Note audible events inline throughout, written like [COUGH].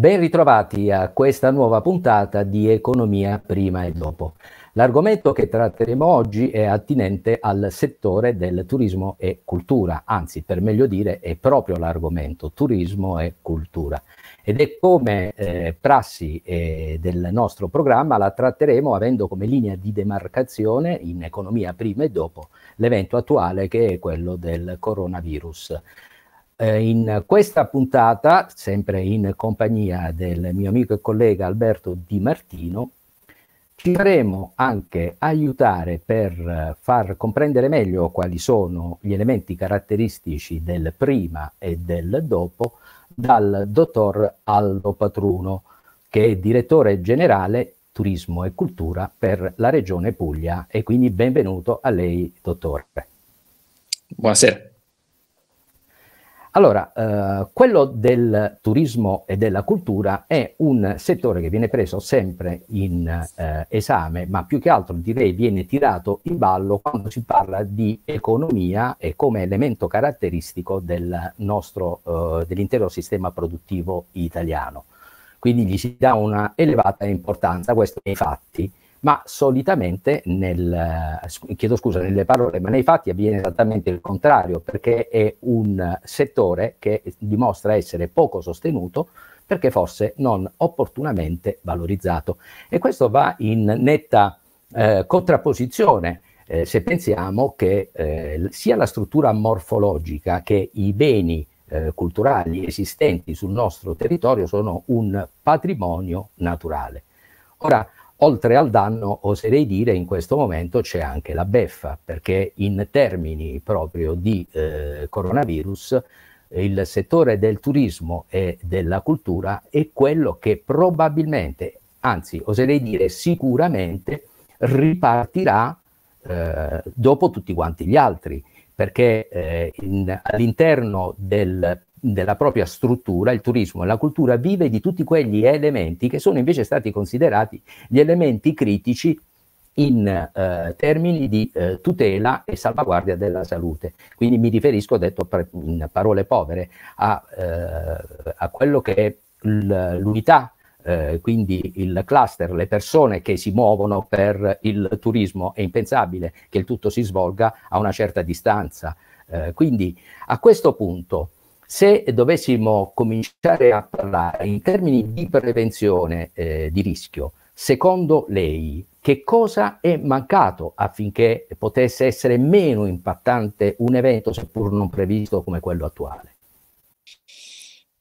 Ben ritrovati a questa nuova puntata di Economia prima e dopo. L'argomento che tratteremo oggi è attinente al settore del turismo e cultura, anzi per meglio dire è proprio l'argomento turismo e cultura. Ed è come eh, prassi eh, del nostro programma la tratteremo avendo come linea di demarcazione in economia prima e dopo l'evento attuale che è quello del coronavirus eh, in questa puntata, sempre in compagnia del mio amico e collega Alberto Di Martino, ci faremo anche aiutare per eh, far comprendere meglio quali sono gli elementi caratteristici del prima e del dopo dal dottor Aldo Patruno, che è direttore generale turismo e cultura per la regione Puglia e quindi benvenuto a lei, dottore. Buonasera. Allora, eh, quello del turismo e della cultura è un settore che viene preso sempre in eh, esame, ma più che altro direi viene tirato in ballo quando si parla di economia e come elemento caratteristico del nostro, eh, dell'intero sistema produttivo italiano. Quindi gli si dà una elevata importanza, questo nei fatti, ma solitamente nel, chiedo scusa, nelle parole, ma nei fatti avviene esattamente il contrario, perché è un settore che dimostra essere poco sostenuto perché forse non opportunamente valorizzato. E questo va in netta eh, contrapposizione eh, se pensiamo che eh, sia la struttura morfologica che i beni eh, culturali esistenti sul nostro territorio sono un patrimonio naturale. Ora, Oltre al danno, oserei dire, in questo momento c'è anche la beffa, perché in termini proprio di eh, coronavirus, il settore del turismo e della cultura è quello che probabilmente, anzi oserei dire sicuramente, ripartirà eh, dopo tutti quanti gli altri, perché eh, in, all'interno del della propria struttura, il turismo e la cultura vive di tutti quegli elementi che sono invece stati considerati gli elementi critici in eh, termini di eh, tutela e salvaguardia della salute. Quindi mi riferisco, detto in parole povere, a, eh, a quello che è l- l'unità, eh, quindi il cluster, le persone che si muovono per il turismo. È impensabile che il tutto si svolga a una certa distanza. Eh, quindi a questo punto se dovessimo cominciare a parlare in termini di prevenzione eh, di rischio, secondo lei che cosa è mancato affinché potesse essere meno impattante un evento, seppur non previsto, come quello attuale?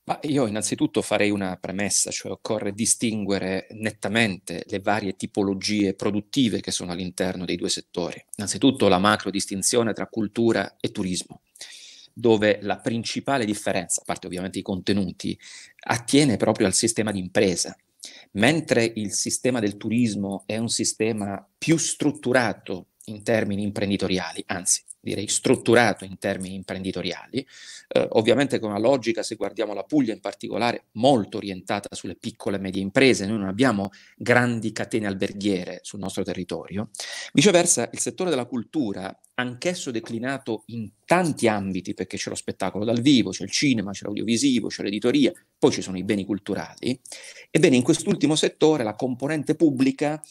Ma io innanzitutto farei una premessa, cioè occorre distinguere nettamente le varie tipologie produttive che sono all'interno dei due settori. Innanzitutto la macro distinzione tra cultura e turismo dove la principale differenza, a parte ovviamente i contenuti, attiene proprio al sistema di impresa. Mentre il sistema del turismo è un sistema più strutturato, in termini imprenditoriali, anzi direi strutturato in termini imprenditoriali, eh, ovviamente con una logica, se guardiamo la Puglia in particolare, molto orientata sulle piccole e medie imprese, noi non abbiamo grandi catene alberghiere sul nostro territorio, viceversa il settore della cultura, anch'esso declinato in tanti ambiti, perché c'è lo spettacolo dal vivo, c'è il cinema, c'è l'audiovisivo, c'è l'editoria, poi ci sono i beni culturali, ebbene in quest'ultimo settore la componente pubblica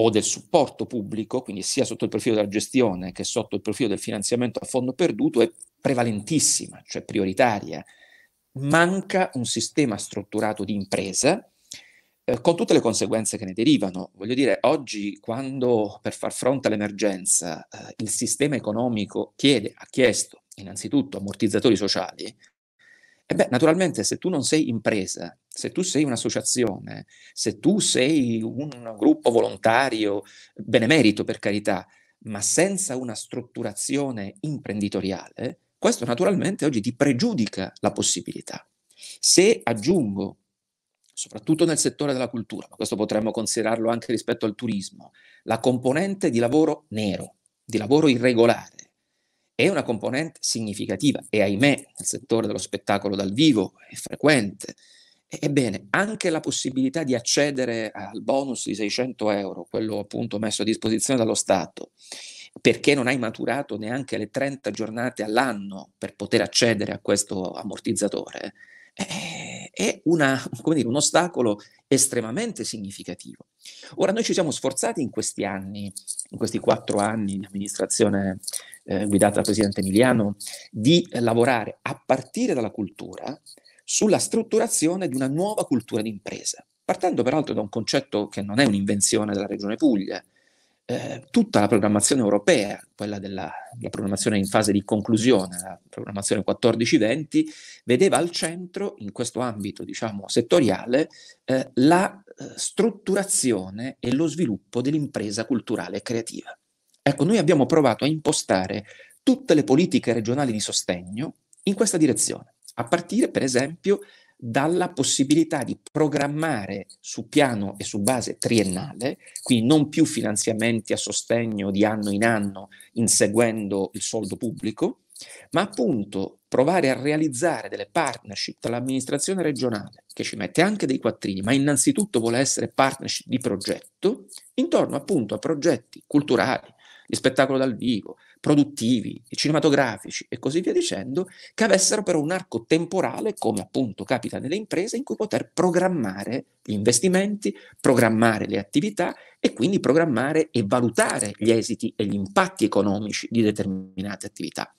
o del supporto pubblico, quindi sia sotto il profilo della gestione che sotto il profilo del finanziamento a fondo perduto, è prevalentissima, cioè prioritaria. Manca un sistema strutturato di impresa eh, con tutte le conseguenze che ne derivano. Voglio dire, oggi quando per far fronte all'emergenza eh, il sistema economico chiede, ha chiesto innanzitutto ammortizzatori sociali, e beh, naturalmente se tu non sei impresa, se tu sei un'associazione, se tu sei un gruppo volontario, benemerito per carità, ma senza una strutturazione imprenditoriale, questo naturalmente oggi ti pregiudica la possibilità. Se aggiungo, soprattutto nel settore della cultura, ma questo potremmo considerarlo anche rispetto al turismo, la componente di lavoro nero, di lavoro irregolare, è una componente significativa e ahimè nel settore dello spettacolo dal vivo è frequente. Ebbene, anche la possibilità di accedere al bonus di 600 euro, quello appunto messo a disposizione dallo Stato, perché non hai maturato neanche le 30 giornate all'anno per poter accedere a questo ammortizzatore, eh, è una, dire, un ostacolo estremamente significativo. Ora, noi ci siamo sforzati in questi anni, in questi quattro anni di amministrazione eh, guidata dal Presidente Emiliano, di lavorare a partire dalla cultura sulla strutturazione di una nuova cultura d'impresa, partendo peraltro da un concetto che non è un'invenzione della Regione Puglia, eh, tutta la programmazione europea, quella della programmazione in fase di conclusione, la programmazione 14-20, vedeva al centro, in questo ambito diciamo, settoriale, eh, la eh, strutturazione e lo sviluppo dell'impresa culturale e creativa. Ecco, noi abbiamo provato a impostare tutte le politiche regionali di sostegno in questa direzione, a partire per esempio dalla possibilità di programmare su piano e su base triennale, quindi non più finanziamenti a sostegno di anno in anno inseguendo il soldo pubblico, ma appunto provare a realizzare delle partnership tra l'amministrazione regionale, che ci mette anche dei quattrini, ma innanzitutto vuole essere partnership di progetto, intorno appunto a progetti culturali, di spettacolo dal vivo, produttivi, cinematografici e così via dicendo, che avessero però un arco temporale, come appunto capita nelle imprese, in cui poter programmare gli investimenti, programmare le attività e quindi programmare e valutare gli esiti e gli impatti economici di determinate attività.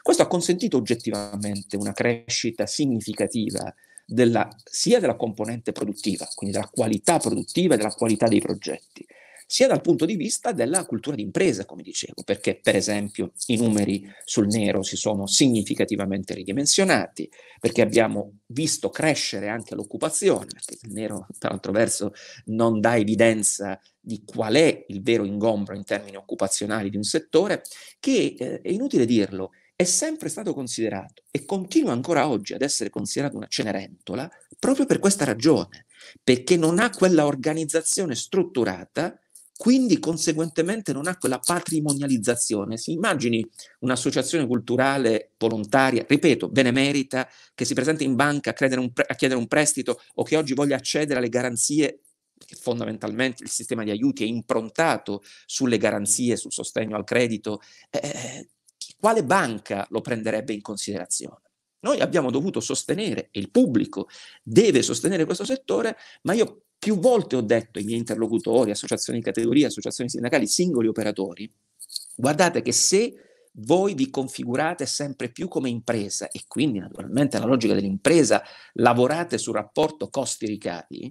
Questo ha consentito oggettivamente una crescita significativa della, sia della componente produttiva, quindi della qualità produttiva e della qualità dei progetti, sia dal punto di vista della cultura d'impresa, come dicevo, perché per esempio i numeri sul nero si sono significativamente ridimensionati, perché abbiamo visto crescere anche l'occupazione, perché il nero, tra l'altro verso, non dà evidenza di qual è il vero ingombro in termini occupazionali di un settore, che eh, è inutile dirlo, è sempre stato considerato e continua ancora oggi ad essere considerato una cenerentola proprio per questa ragione, perché non ha quella organizzazione strutturata quindi conseguentemente non ha quella patrimonializzazione. Si immagini un'associazione culturale volontaria, ripeto, benemerita, che si presenta in banca a, pre- a chiedere un prestito o che oggi voglia accedere alle garanzie perché fondamentalmente il sistema di aiuti è improntato sulle garanzie, sul sostegno al credito, eh, quale banca lo prenderebbe in considerazione? Noi abbiamo dovuto sostenere, e il pubblico deve sostenere questo settore, ma io più volte ho detto ai miei interlocutori, associazioni di categoria, associazioni sindacali, singoli operatori, guardate che se voi vi configurate sempre più come impresa e quindi naturalmente la logica dell'impresa lavorate sul rapporto costi-ricavi,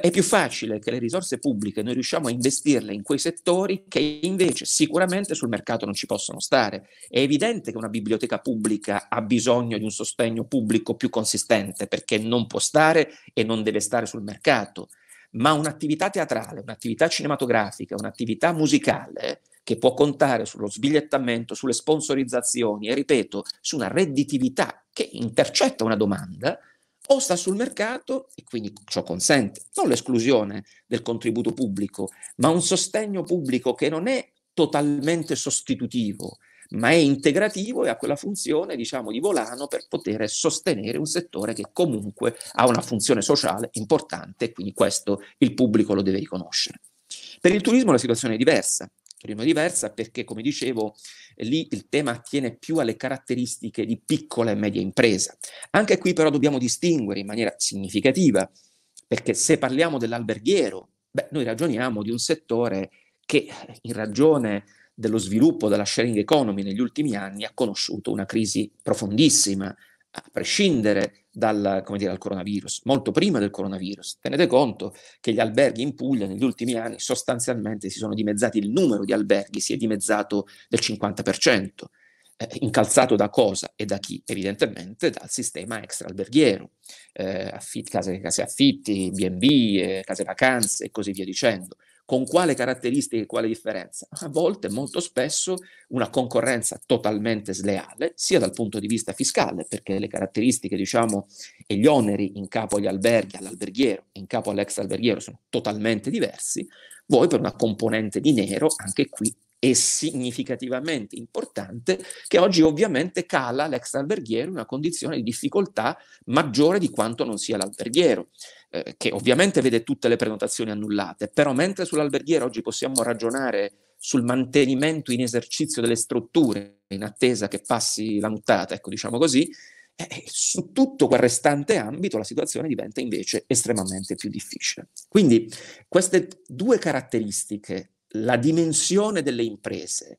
è più facile che le risorse pubbliche noi riusciamo a investirle in quei settori che invece sicuramente sul mercato non ci possono stare. È evidente che una biblioteca pubblica ha bisogno di un sostegno pubblico più consistente perché non può stare e non deve stare sul mercato, ma un'attività teatrale, un'attività cinematografica, un'attività musicale eh, che può contare sullo sbigliettamento, sulle sponsorizzazioni e ripeto, su una redditività che intercetta una domanda, o sta sul mercato e quindi ciò consente non l'esclusione del contributo pubblico, ma un sostegno pubblico che non è totalmente sostitutivo, ma è integrativo e ha quella funzione, diciamo, di volano per poter sostenere un settore che comunque ha una funzione sociale importante, e quindi questo il pubblico lo deve riconoscere. Per il turismo la situazione è diversa. Torino diversa perché, come dicevo, lì il tema attiene più alle caratteristiche di piccola e media impresa. Anche qui però dobbiamo distinguere in maniera significativa, perché se parliamo dell'alberghiero, beh, noi ragioniamo di un settore che in ragione dello sviluppo della sharing economy negli ultimi anni ha conosciuto una crisi profondissima, a prescindere dal, dire, dal, coronavirus, molto prima del coronavirus. Tenete conto che gli alberghi in Puglia negli ultimi anni sostanzialmente si sono dimezzati, il numero di alberghi si è dimezzato del 50%, eh, incalzato da cosa e da chi? Evidentemente dal sistema extra-alberghiero, eh, affitt- case, case, affitti, B&B, eh, case vacanze e così via dicendo. Con quale caratteristiche e quale differenza? A volte, molto spesso, una concorrenza totalmente sleale, sia dal punto di vista fiscale, perché le caratteristiche, diciamo, e gli oneri in capo agli alberghi, all'alberghiero, in capo all'ex alberghiero sono totalmente diversi, voi per una componente di nero, anche qui è significativamente importante, che oggi ovviamente cala l'ex alberghiero in una condizione di difficoltà maggiore di quanto non sia l'alberghiero. Eh, che ovviamente vede tutte le prenotazioni annullate, però mentre sull'alberghiera oggi possiamo ragionare sul mantenimento in esercizio delle strutture in attesa che passi la nuttata, ecco diciamo così, eh, eh, su tutto quel restante ambito la situazione diventa invece estremamente più difficile. Quindi queste due caratteristiche, la dimensione delle imprese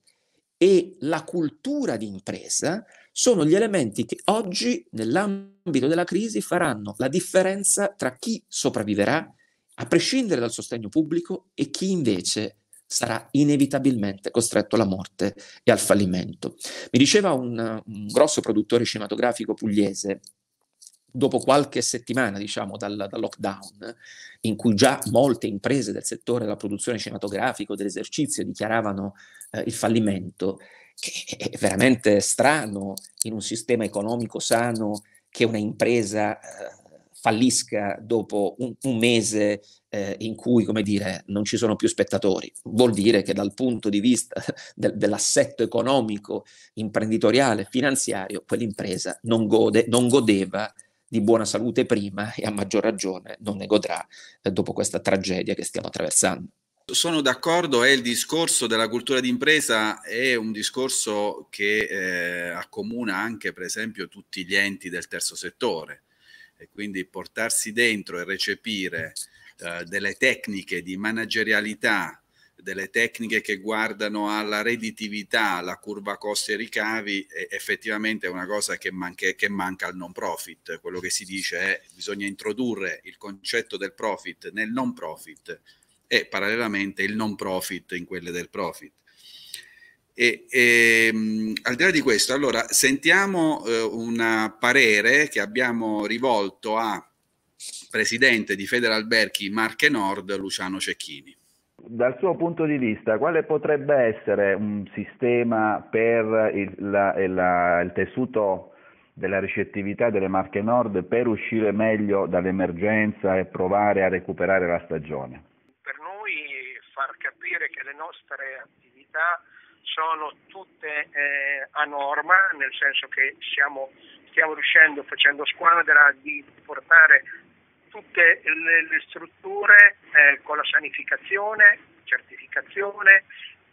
e la cultura di impresa sono gli elementi che oggi nell'ambito della crisi faranno la differenza tra chi sopravviverà, a prescindere dal sostegno pubblico, e chi invece sarà inevitabilmente costretto alla morte e al fallimento. Mi diceva un, un grosso produttore cinematografico pugliese, dopo qualche settimana, diciamo, dal, dal, lockdown, in cui già molte imprese del settore della produzione cinematografica o dell'esercizio dichiaravano eh, il fallimento, che è veramente strano in un sistema economico sano che una impresa eh, fallisca dopo un, un mese eh, in cui, come dire, non ci sono più spettatori. Vuol dire che dal punto di vista [LAUGHS] del, dell'assetto economico, imprenditoriale, finanziario, quell'impresa non gode, non godeva di buona salute prima e a maggior ragione non ne godrà eh, dopo questa tragedia che stiamo attraversando. Sono d'accordo, è il discorso della cultura d'impresa, è un discorso che eh, accomuna anche per esempio tutti gli enti del terzo settore e quindi portarsi dentro e recepire eh, delle tecniche di managerialità delle tecniche che guardano alla redditività, alla curva costi e ricavi, è effettivamente è una cosa che, manche, che manca al non profit. Quello che si dice è che bisogna introdurre il concetto del profit nel non profit e parallelamente il non profit in quelle del profit. E, e, ehm, al di là di questo, allora sentiamo eh, un parere che abbiamo rivolto a presidente di Federalberghi Marche Nord Luciano Cecchini dal suo punto di vista, quale potrebbe essere un sistema per il, la, la, il tessuto della ricettività delle Marche Nord per uscire meglio dall'emergenza e provare a recuperare la stagione? Per noi far capire che le nostre attività sono tutte eh, a norma, nel senso che siamo, stiamo riuscendo, facendo squadra, di portare tutte le, le strutture eh, con la sanificazione, certificazione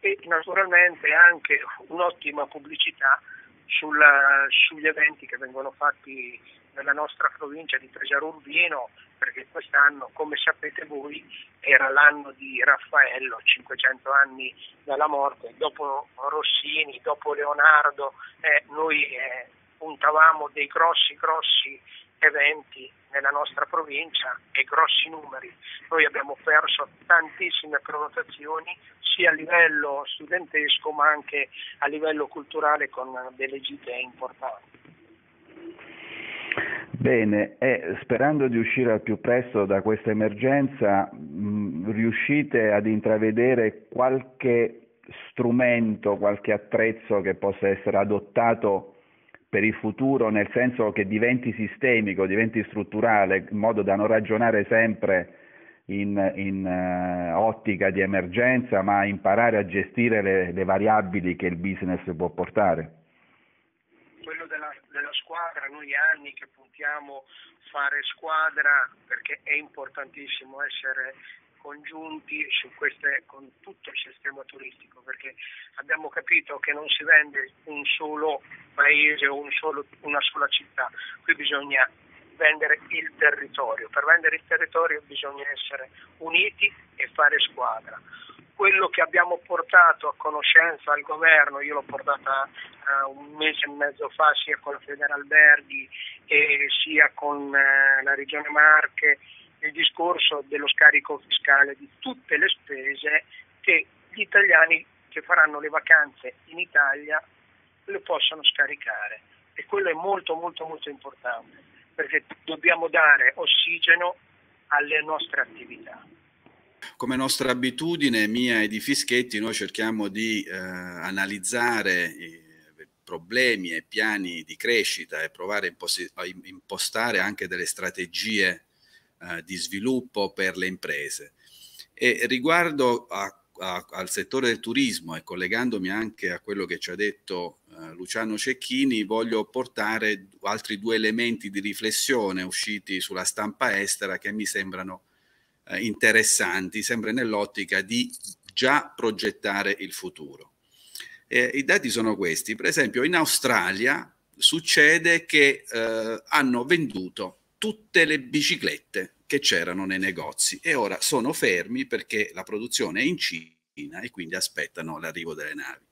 e naturalmente anche un'ottima pubblicità sulla, sugli eventi che vengono fatti nella nostra provincia di Pesaro Urbino, perché quest'anno, come sapete voi, era l'anno di Raffaello, 500 anni dalla morte, dopo Rossini, dopo Leonardo, eh, noi eh, puntavamo dei grossi, grossi eventi nella nostra provincia e grossi numeri. Noi abbiamo perso tantissime prenotazioni sia a livello studentesco ma anche a livello culturale con delle gite importanti. Bene, e sperando di uscire al più presto da questa emergenza, mh, riuscite ad intravedere qualche strumento, qualche attrezzo che possa essere adottato per il futuro, nel senso che diventi sistemico, diventi strutturale, in modo da non ragionare sempre in, in uh, ottica di emergenza, ma imparare a gestire le, le variabili che il business può portare. Quello della, della squadra, noi anni che puntiamo a fare squadra perché è importantissimo essere congiunti queste, con tutto il sistema turistico, perché abbiamo capito che non si vende un solo paese o un solo, una sola città, qui bisogna vendere il territorio, per vendere il territorio bisogna essere uniti e fare squadra. Quello che abbiamo portato a conoscenza al governo, io l'ho portata uh, un mese e mezzo fa sia con la Federalberghi sia con uh, la Regione Marche, nel discorso dello scarico fiscale di tutte le spese che gli italiani che faranno le vacanze in Italia le possono scaricare e quello è molto molto molto importante perché dobbiamo dare ossigeno alle nostre attività. Come nostra abitudine mia e di Fischetti noi cerchiamo di eh, analizzare i problemi e piani di crescita e provare a impostare anche delle strategie eh, di sviluppo per le imprese. E riguardo a, a, al settore del turismo e collegandomi anche a quello che ci ha detto eh, Luciano Cecchini, voglio portare altri due elementi di riflessione usciti sulla stampa estera che mi sembrano eh, interessanti, sempre nell'ottica di già progettare il futuro. Eh, I dati sono questi, per esempio in Australia succede che eh, hanno venduto tutte le biciclette che c'erano nei negozi e ora sono fermi perché la produzione è in Cina e quindi aspettano l'arrivo delle navi.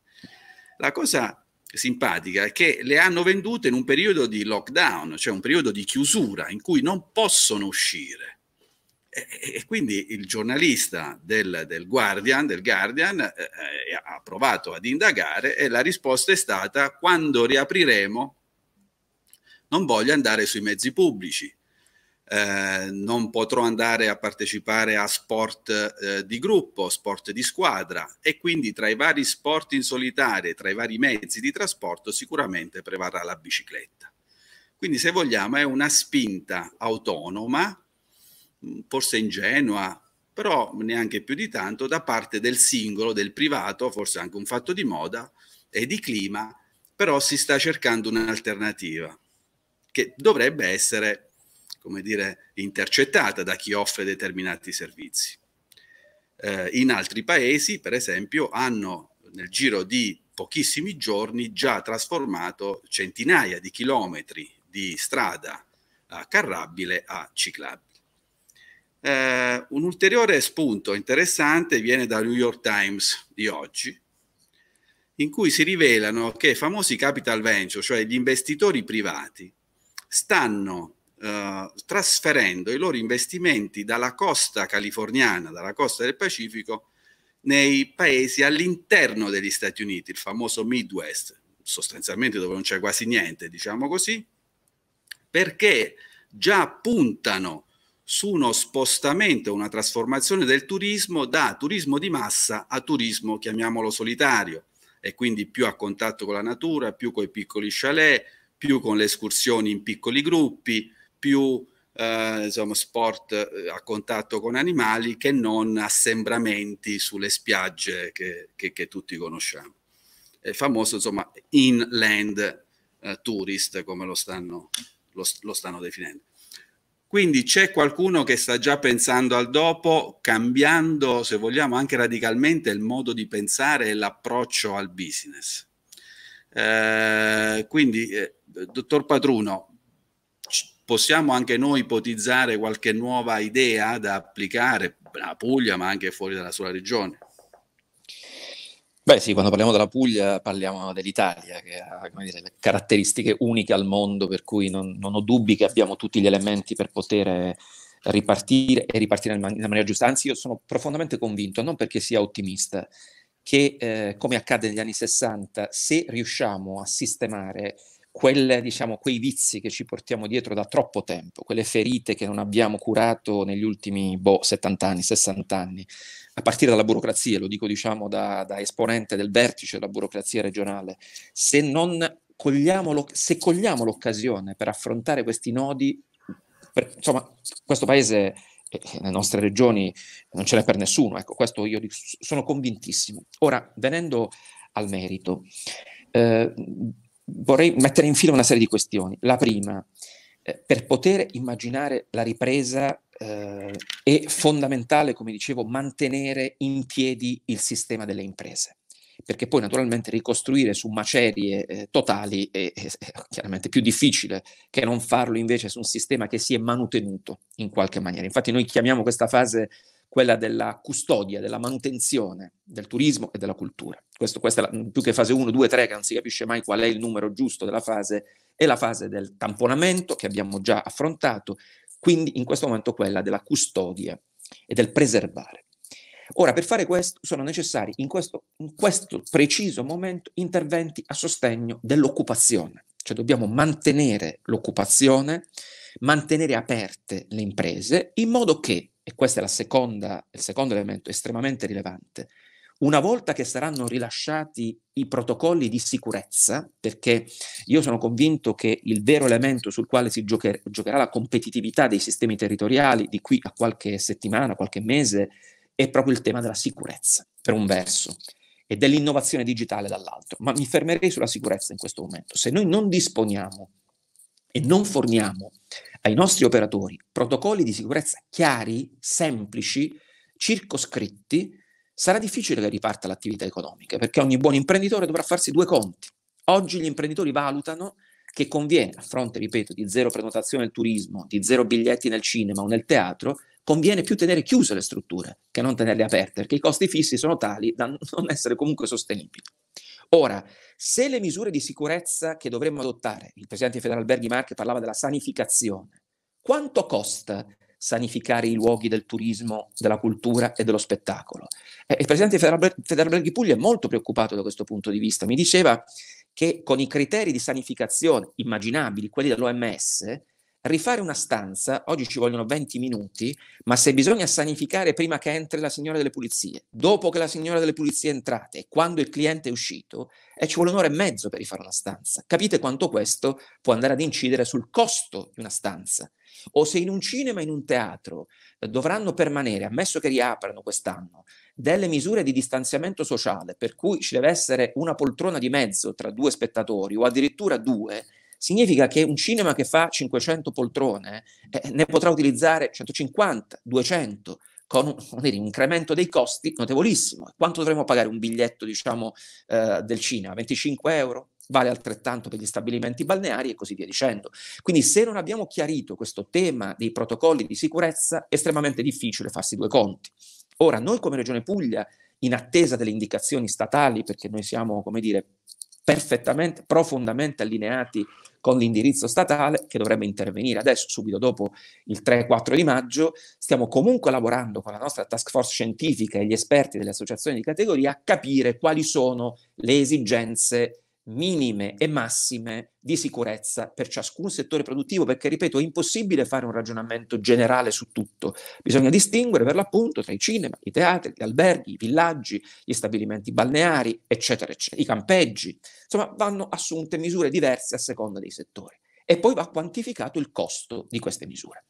La cosa simpatica è che le hanno vendute in un periodo di lockdown, cioè un periodo di chiusura in cui non possono uscire. E, e quindi il giornalista del, del Guardian, del Guardian eh, eh, ha provato ad indagare e la risposta è stata quando riapriremo non voglio andare sui mezzi pubblici eh, non potrò andare a partecipare a sport eh, di gruppo, sport di squadra e quindi tra i vari sport in solitaria, tra i vari mezzi di trasporto sicuramente prevarrà la bicicletta. Quindi se vogliamo è una spinta autonoma, mm, forse ingenua, però neanche più di tanto, da parte del singolo, del privato, forse anche un fatto di moda e di clima, però si sta cercando un'alternativa che dovrebbe essere come dire, intercettata da chi offre determinati servizi. Eh, in altri paesi, per esempio, hanno nel giro di pochissimi giorni già trasformato centinaia di chilometri di strada eh, carrabile a ciclabile. Eh, un ulteriore spunto interessante viene da New York Times di oggi, in cui si rivelano che i famosi capital venture, cioè gli investitori privati, stanno eh, trasferendo i loro investimenti dalla costa californiana, dalla costa del Pacifico, nei paesi all'interno degli Stati Uniti, il famoso Midwest, sostanzialmente dove non c'è quasi niente, diciamo così, perché già puntano su uno spostamento, una trasformazione del turismo da turismo di massa a turismo, chiamiamolo solitario, e quindi più a contatto con la natura, più con i piccoli chalet, più con le escursioni in piccoli gruppi, più eh, insomma, sport eh, a contatto con animali che non assembramenti sulle spiagge che, che, che tutti conosciamo. È famoso insomma inland eh, tourist come lo stanno, lo, lo stanno definendo. Quindi c'è qualcuno che sta già pensando al dopo, cambiando, se vogliamo, anche radicalmente il modo di pensare e l'approccio al business. Eh, quindi, eh, dottor Patruno, possiamo anche noi ipotizzare qualche nuova idea da applicare a Puglia, ma anche fuori dalla sua regione? Beh sì, quando parliamo della Puglia parliamo dell'Italia, che ha dire, caratteristiche uniche al mondo, per cui non, non, ho dubbi che abbiamo tutti gli elementi per poter ripartire e ripartire in, man- in maniera giusta. Anzi, io sono profondamente convinto, non perché sia ottimista, che eh, come accade negli anni 60, se riusciamo a sistemare quelle, diciamo, quei vizi che ci portiamo dietro da troppo tempo, quelle ferite che non abbiamo curato negli ultimi boh, 70 anni, 60 anni, a partire dalla burocrazia, lo dico diciamo da, da esponente del vertice della burocrazia regionale, se, cogliamo, se cogliamo l'occasione per affrontare questi nodi, per, insomma, questo paese le nostre regioni non ce n'è per nessuno, ecco, questo io sono convintissimo. Ora, venendo al merito, eh, vorrei mettere in fila una serie di questioni. La prima, eh, per poter immaginare la ripresa eh, è fondamentale, come dicevo, mantenere in piedi il sistema delle imprese perché poi naturalmente ricostruire su macerie eh, totali è, è, chiaramente più difficile che non farlo invece su un sistema che si è manutenuto in qualche maniera. Infatti noi chiamiamo questa fase quella della custodia, della manutenzione del turismo e della cultura. Questo, questa è la, più che fase 1, 2, 3, che non si capisce mai qual è il numero giusto della fase, è la fase del tamponamento che abbiamo già affrontato, quindi in questo momento quella della custodia e del preservare. Ora, per fare questo sono necessari in questo, in questo preciso momento interventi a sostegno dell'occupazione, cioè dobbiamo mantenere l'occupazione, mantenere aperte le imprese in modo che e questo è seconda, il secondo elemento estremamente rilevante, una volta che saranno rilasciati i protocolli di sicurezza, perché io sono convinto che il vero elemento sul quale si giocher- giocherà la competitività dei sistemi territoriali di qui a qualche settimana, qualche mese, è proprio il tema della sicurezza, per un verso, e dell'innovazione digitale dall'altro. Ma mi fermerei sulla sicurezza in questo momento. Se noi non disponiamo e non forniamo ai nostri operatori protocolli di sicurezza chiari, semplici, circoscritti, sarà difficile che riparta l'attività economica, perché ogni buon imprenditore dovrà farsi due conti. Oggi gli imprenditori valutano che conviene, a fronte, ripeto, di zero prenotazione nel turismo, di zero biglietti nel cinema o nel teatro, conviene più tenere chiuse le strutture che non tenerle aperte, perché i costi fissi sono tali da non essere comunque sostenibili. Ora, se le misure di sicurezza che dovremmo adottare, il presidente Federalberghi Marche parlava della sanificazione, quanto costa sanificare i luoghi del turismo, della cultura e dello spettacolo? Eh, il presidente Federalberghi Puglia è molto preoccupato da questo punto di vista. Mi diceva che con i criteri di sanificazione immaginabili, quelli dell'OMS, Rifare una stanza, oggi ci vogliono 20 minuti, ma se bisogna sanificare prima che entri la signora delle pulizie, dopo che la signora delle pulizie è entrata e quando il cliente è uscito, eh, ci vuole un'ora e mezzo per rifare una stanza. Capite quanto questo può andare ad incidere sul costo di una stanza. O se in un cinema, in un teatro, eh, dovranno permanere, ammesso che riaprano quest'anno, delle misure di distanziamento sociale, per cui ci deve essere una poltrona di mezzo tra due spettatori o addirittura due, significa che un cinema che fa 500 poltrone eh, ne potrà utilizzare 150, 200, con un, dire, un, incremento dei costi notevolissimo. Quanto dovremmo pagare un biglietto diciamo, eh, del cinema? 25 euro? vale altrettanto per gli stabilimenti balneari e così via dicendo. Quindi se non abbiamo chiarito questo tema dei protocolli di sicurezza, è estremamente difficile farsi due conti. Ora, noi come Regione Puglia, in attesa delle indicazioni statali, perché noi siamo, come dire, perfettamente, profondamente allineati con l'indirizzo statale che dovrebbe intervenire adesso, subito dopo il 3-4 di maggio. Stiamo comunque lavorando con la nostra task force scientifica e gli esperti delle associazioni di categoria a capire quali sono le esigenze minime e massime di sicurezza per ciascun settore produttivo, perché ripeto, è impossibile fare un ragionamento generale su tutto. Bisogna distinguere per l'appunto tra i cinema, i teatri, gli alberghi, i villaggi, gli stabilimenti balneari, eccetera, eccetera, i campeggi. Insomma, vanno assunte misure diverse a seconda dei settori. E poi va quantificato il costo di queste misure.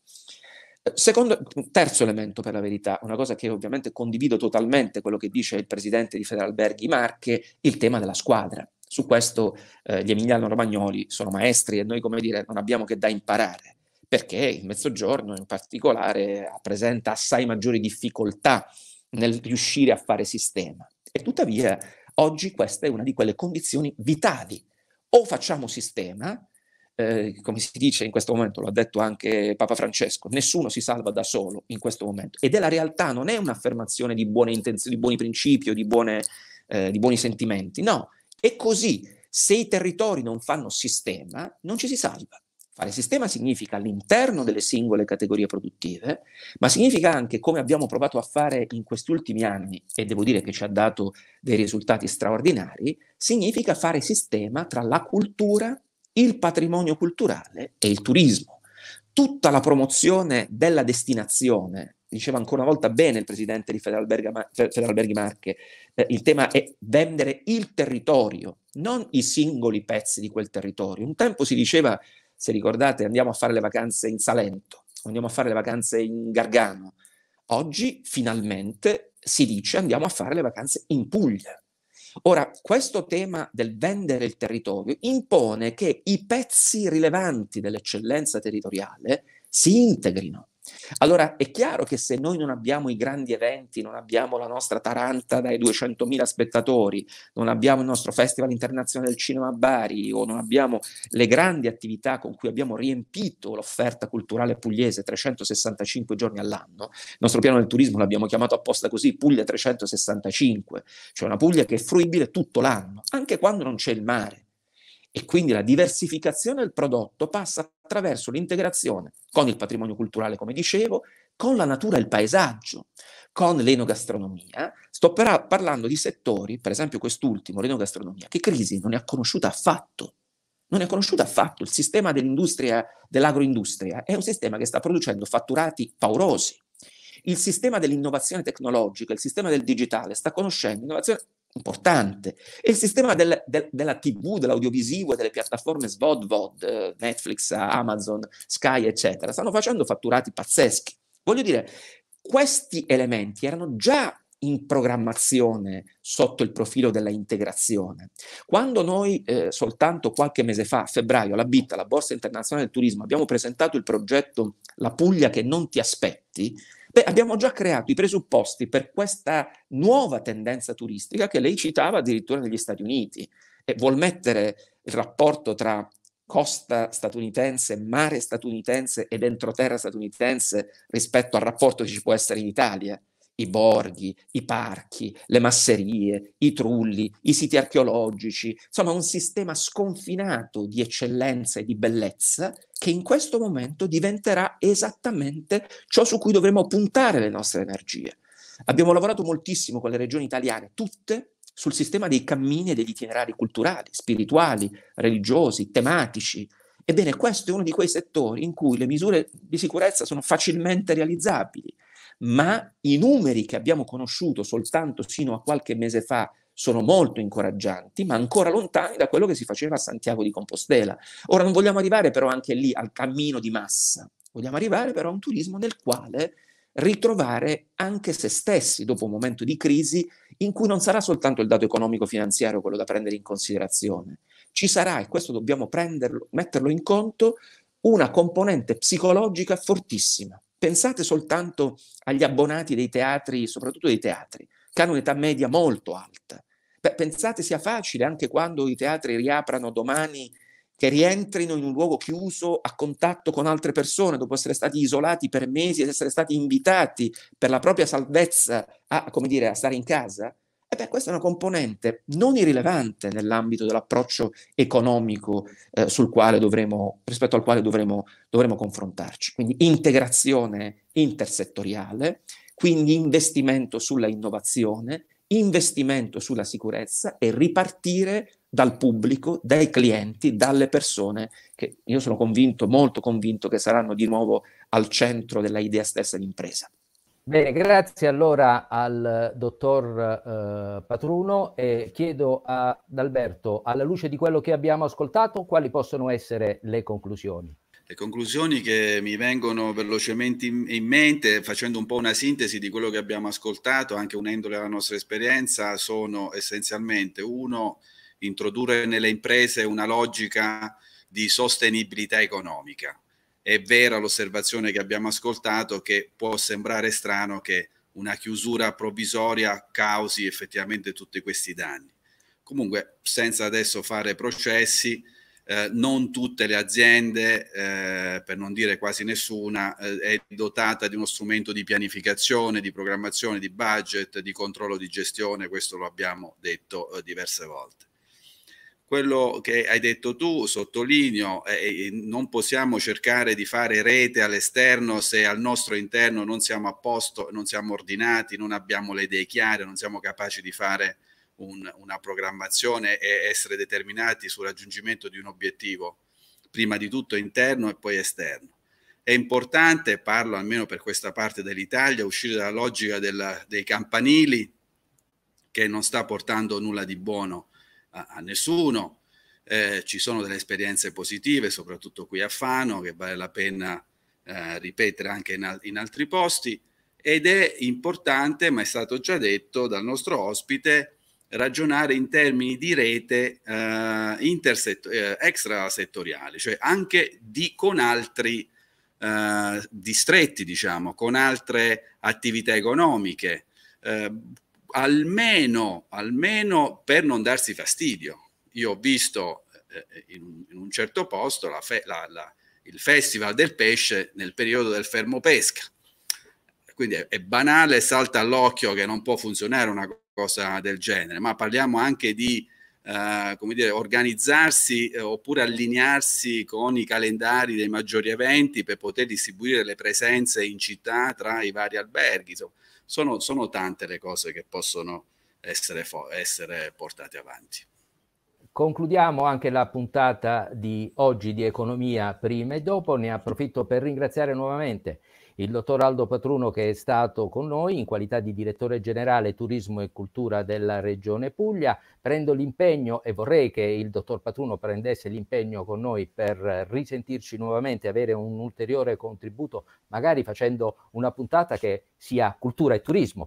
Secondo, terzo elemento per la verità, una cosa che ovviamente condivido totalmente quello che dice il presidente di Federalberghi Marche, il tema della squadra. Su questo eh, gli emiliano romagnoli sono maestri e noi, come dire, non abbiamo che da imparare, perché il mezzogiorno in particolare presenta assai maggiori difficoltà nel riuscire a fare sistema. E tuttavia oggi questa è una di quelle condizioni vitali. O facciamo sistema, eh, come si dice in questo momento, lo ha detto anche Papa Francesco, nessuno si salva da solo in questo momento. Ed è la realtà, non è un'affermazione di buone intenzioni, di buoni principi o di, buone, eh, di buoni sentimenti. No, e così, se i territori non fanno sistema, non ci si salva. Fare sistema significa all'interno delle singole categorie produttive, ma significa anche, come abbiamo provato a fare in questi ultimi anni, e devo dire che ci ha dato dei risultati straordinari, significa fare sistema tra la cultura, il patrimonio culturale e il turismo tutta la promozione della destinazione. Diceva ancora una volta bene il presidente di Federalberghi Marche, eh, il tema è vendere il territorio, non i singoli pezzi di quel territorio. Un tempo si diceva, se ricordate, andiamo a fare le vacanze in Salento, andiamo a fare le vacanze in Gargano. Oggi finalmente si dice andiamo a fare le vacanze in Puglia, Ora, questo tema del vendere il territorio impone che i pezzi rilevanti dell'eccellenza territoriale si integrino allora è chiaro che se noi non abbiamo i grandi eventi, non abbiamo la nostra Taranta dai 200.000 spettatori, non abbiamo il nostro Festival Internazionale del Cinema a Bari o non abbiamo le grandi attività con cui abbiamo riempito l'offerta culturale pugliese 365 giorni all'anno, il nostro piano del turismo l'abbiamo chiamato apposta così Puglia 365, cioè una Puglia che è fruibile tutto l'anno, anche quando non c'è il mare. E quindi la diversificazione del prodotto passa attraverso l'integrazione con il patrimonio culturale, come dicevo, con la natura e il paesaggio, con l'enogastronomia. Sto però parlando di settori, per esempio quest'ultimo, l'enogastronomia, che crisi non ne ha conosciuta affatto. Non è conosciuta affatto. Il sistema dell'industria, dell'agroindustria è un sistema che sta producendo fatturati paurosi. Il sistema dell'innovazione tecnologica, il sistema del digitale sta conoscendo innovazione importante. E il sistema del, del, della TV, dell'audiovisivo e delle piattaforme SVOD, VOD, eh, Netflix, Amazon, Sky, eccetera, stanno facendo fatturati pazzeschi. Voglio dire, questi elementi erano già in programmazione sotto il profilo della integrazione. Quando noi eh, soltanto qualche mese fa, a febbraio, alla BIT, alla Borsa Internazionale del Turismo, abbiamo presentato il progetto La Puglia che non ti aspetti, Beh, abbiamo già creato i presupposti per questa nuova tendenza turistica che lei citava addirittura negli Stati Uniti. E vuol mettere il rapporto tra costa statunitense, mare statunitense ed entroterra statunitense rispetto al rapporto che ci può essere in Italia i borghi, i parchi, le masserie, i trulli, i siti archeologici, insomma un sistema sconfinato di eccellenza e di bellezza che in questo momento diventerà esattamente ciò su cui dovremo puntare le nostre energie. Abbiamo lavorato moltissimo con le regioni italiane, tutte sul sistema dei cammini e degli itinerari culturali, spirituali, religiosi, tematici. Ebbene, questo è uno di quei settori in cui le misure di sicurezza sono facilmente realizzabili ma i numeri che abbiamo conosciuto soltanto sino a qualche mese fa sono molto incoraggianti, ma ancora lontani da quello che si faceva a Santiago di Compostela. Ora non vogliamo arrivare però anche lì al cammino di massa, vogliamo arrivare però a un turismo nel quale ritrovare anche se stessi dopo un momento di crisi in cui non sarà soltanto il dato economico-finanziario quello da prendere in considerazione, ci sarà, e questo dobbiamo prenderlo, metterlo in conto, una componente psicologica fortissima Pensate soltanto agli abbonati dei teatri, soprattutto dei teatri, che hanno un'età media molto alta. Pensate sia facile anche quando i teatri riaprano domani che rientrino in un luogo chiuso a contatto con altre persone dopo essere stati isolati per mesi ed essere stati invitati per la propria salvezza a, come dire, a stare in casa. E beh, questa è una componente non irrilevante nell'ambito dell'approccio economico eh, dovremo, rispetto al quale dovremo, dovremo confrontarci. Quindi integrazione intersettoriale, quindi investimento sulla innovazione, investimento sulla sicurezza e ripartire dal pubblico, dai clienti, dalle persone che io sono convinto, molto convinto, che saranno di nuovo al centro dell'idea stessa di impresa. Bene, grazie allora al dottor eh, Patruno e chiedo ad Alberto, alla luce di quello che abbiamo ascoltato, quali possono essere le conclusioni? Le conclusioni che mi vengono velocemente in, in mente, facendo un po' una sintesi di quello che abbiamo ascoltato, anche unendole alla nostra esperienza, sono essenzialmente uno, introdurre nelle imprese una logica di sostenibilità economica, è vera l'osservazione che abbiamo ascoltato che può sembrare strano che una chiusura provvisoria causi effettivamente tutti questi danni. Comunque, senza adesso fare processi, eh, non tutte le aziende, eh, per non dire quasi nessuna, eh, è dotata di uno strumento di pianificazione, di programmazione, di budget, di controllo di gestione, questo lo abbiamo detto eh, diverse volte quello che hai detto tu, sottolineo, eh, eh, eh, non possiamo cercare di fare rete all'esterno se al nostro interno non siamo a posto, non siamo ordinati, non abbiamo le idee chiare, non siamo capaci di fare un, una programmazione e essere determinati sul raggiungimento di un obiettivo, prima di tutto interno e poi esterno. È importante, parlo almeno per questa parte dell'Italia, uscire dalla logica della, dei campanili che non sta portando nulla di buono a, a nessuno. Eh, ci sono delle esperienze positive, soprattutto qui a Fano, che vale la pena eh, ripetere anche in, al in, altri posti. Ed è importante, ma è stato già detto dal nostro ospite, ragionare in termini di rete eh, eh extrasettoriali, cioè anche di, con altri eh, distretti, diciamo, con altre attività economiche. Eh, almeno, almeno per non darsi fastidio. Io ho visto eh, in, in, un certo posto la fe, la, la, il festival del pesce nel periodo del fermo pesca. Quindi è, è banale, salta all'occhio che non può funzionare una cosa del genere, ma parliamo anche di eh, come dire, organizzarsi eh, oppure allinearsi con i calendari dei maggiori eventi per poter distribuire le presenze in città tra i vari alberghi. Insomma sono, sono tante le cose che possono essere, essere portate avanti. Concludiamo anche la puntata di oggi di economia prima e dopo, ne approfitto per ringraziare nuovamente il dottor Aldo Patruno che è stato con noi in qualità di direttore generale turismo e cultura della regione Puglia. Prendo l'impegno e vorrei che il dottor Patruno prendesse l'impegno con noi per risentirci nuovamente, avere un ulteriore contributo, magari facendo una puntata che sia cultura e turismo,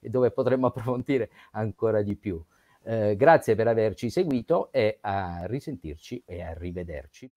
eh, dove potremmo [LAUGHS] approfondire ancora di più. Eh, grazie per averci seguito e a risentirci e arrivederci.